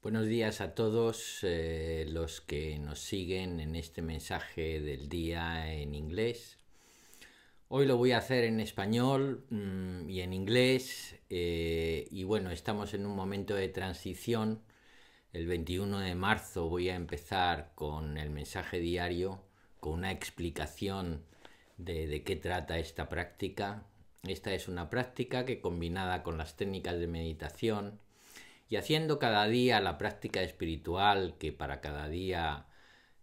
Buenos días a todos eh, los que nos siguen en este mensaje del día en inglés. Hoy lo voy a hacer en español mm, y en inglés eh, y bueno, estamos en un momento de transición. El 21 de marzo voy a empezar con el mensaje diario, con una explicación de, de qué trata esta práctica. Esta es una práctica que combinada con las técnicas de meditación, y haciendo cada día la práctica espiritual que para cada día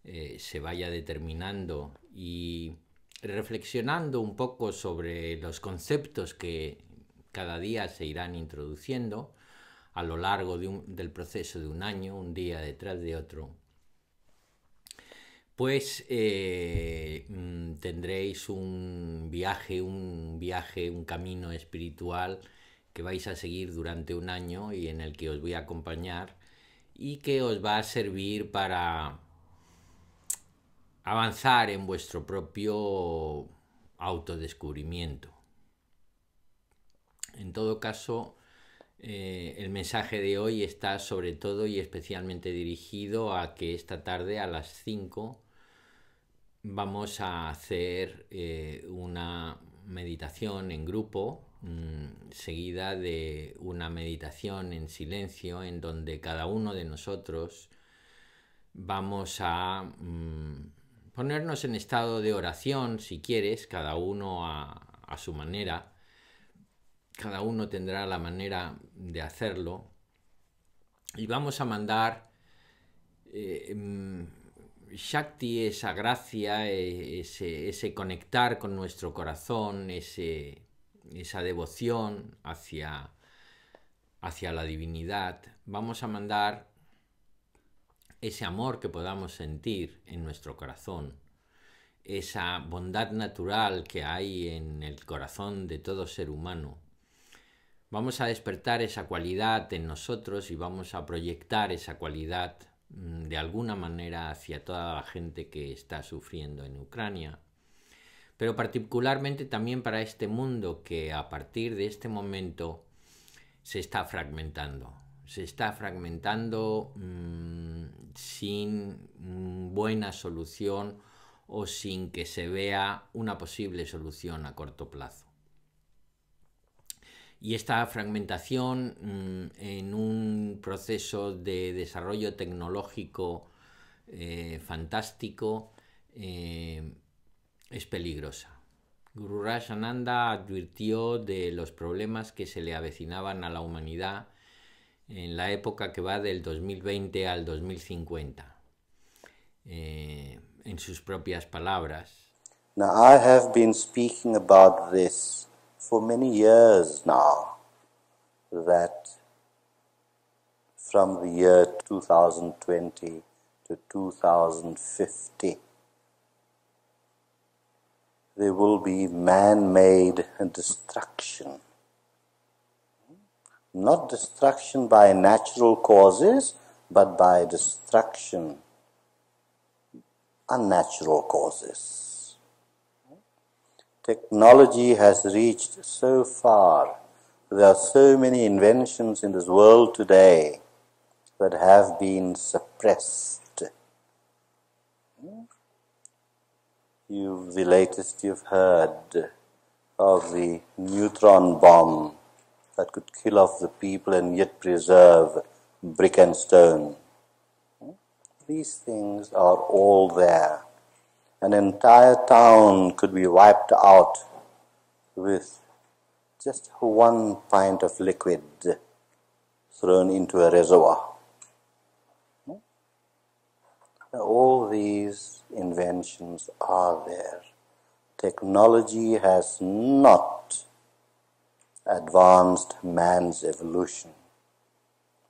eh, se vaya determinando y reflexionando un poco sobre los conceptos que cada día se irán introduciendo a lo largo del proceso de un año, un día detrás de otro, pues eh, mm, tendréis un viaje, un viaje, un camino espiritual que vais a seguir durante un año y en el que os voy a acompañar y que os va a servir para avanzar en vuestro propio autodescubrimiento. En todo caso, eh, el mensaje de hoy está sobre todo y especialmente dirigido a que esta tarde a las 5 vamos a hacer eh, una meditación en grupo, mm, seguida de una meditación en silencio en donde cada uno de nosotros vamos a mm, ponernos en estado de oración, si quieres, cada uno a, su manera. Cada uno tendrá la manera de hacerlo. Y vamos a mandar... Eh, mm, Shakti, esa gracia, e, ese, conectar con nuestro corazón, esa devoción hacia, hacia la divinidad, vamos a mandar ese amor que podamos sentir en nuestro corazón, esa bondad natural que hay en el corazón de todo ser humano. Vamos a despertar esa cualidad en nosotros y vamos a proyectar esa cualidad Mm, de alguna manera hacia toda la gente que está sufriendo en Ucrania, pero particularmente también para este mundo que a partir de este momento se está fragmentando. Se está fragmentando mm, sin mm, buena solución o sin que se vea una posible solución a corto plazo y esta fragmentación mm, en un proceso de desarrollo tecnológico eh, fantástico eh, es peligrosa. Guru Rajananda advirtió de los problemas que se le avecinaban a la humanidad en la época que va del 2020 al 2050. Eh, en sus propias palabras. been speaking for many years now that from the year 2020 to 2050, there will be man made destruction. Not destruction by natural causes, but by destruction, unnatural causes. Technology has reached so far. There are so many inventions in this world today that have been suppressed. You, the latest you've heard of the neutron bomb that could kill off the people and yet preserve brick and stone. These things are all there an entire town could be wiped out with just one pint of liquid thrown into a reservoir. All these inventions are there. Technology has not advanced man's evolution.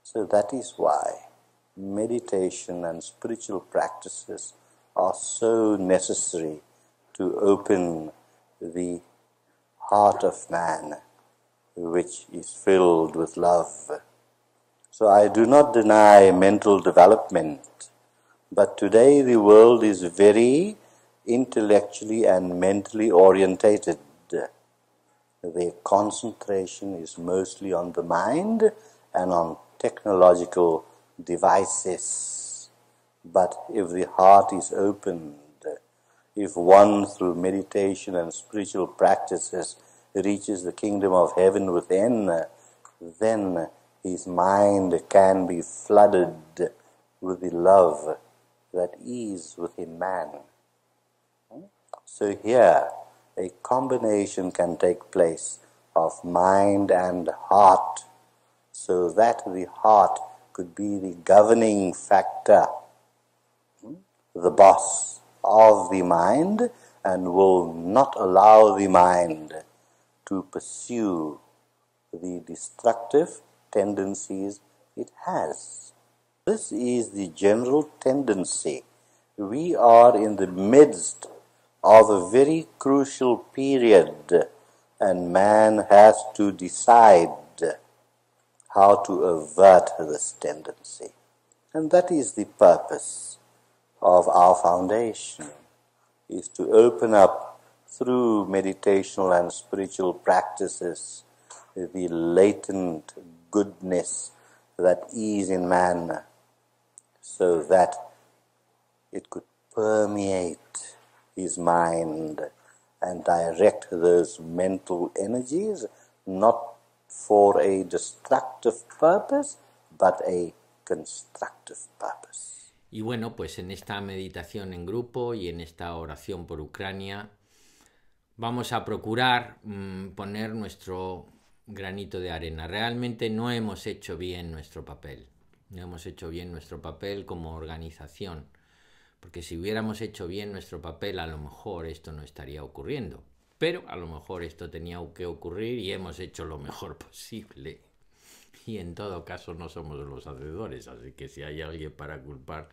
So that is why meditation and spiritual practices are so necessary to open the heart of man, which is filled with love. So I do not deny mental development, but today the world is very intellectually and mentally orientated. Their concentration is mostly on the mind and on technological devices. But if the heart is opened, if one through meditation and spiritual practices reaches the kingdom of heaven within, then his mind can be flooded with the love that is within man. So here, a combination can take place of mind and heart, so that the heart could be the governing factor the boss of the mind and will not allow the mind to pursue the destructive tendencies it has. This is the general tendency. We are in the midst of a very crucial period and man has to decide how to avert this tendency. And that is the purpose of our foundation is to open up through meditational and spiritual practices the latent goodness that is in man so that it could permeate his mind and direct those mental energies not for a destructive purpose but a constructive purpose. Y bueno, pues en esta meditación en grupo y en esta oración por Ucrania vamos a procurar mm, poner nuestro granito de arena. Realmente no hemos hecho bien nuestro papel. No hemos hecho bien nuestro papel como organización. Porque si hubiéramos hecho bien nuestro papel, a lo mejor esto no estaría ocurriendo. Pero a lo mejor esto tenía que ocurrir y hemos hecho lo mejor posible y en todo caso no somos los hacedores, así que si hay alguien para culpar,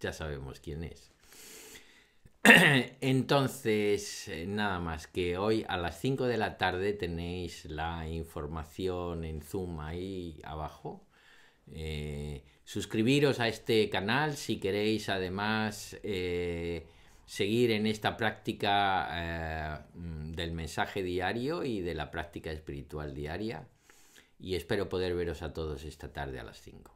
ya sabemos quién es. Entonces, eh, nada más que hoy a las 5 de la tarde tenéis la información en Zoom ahí abajo. Eh, suscribiros a este canal si queréis además eh, seguir en esta práctica mm, del mensaje diario y de la práctica espiritual diaria y espero poder veros a todos esta tarde a las 5.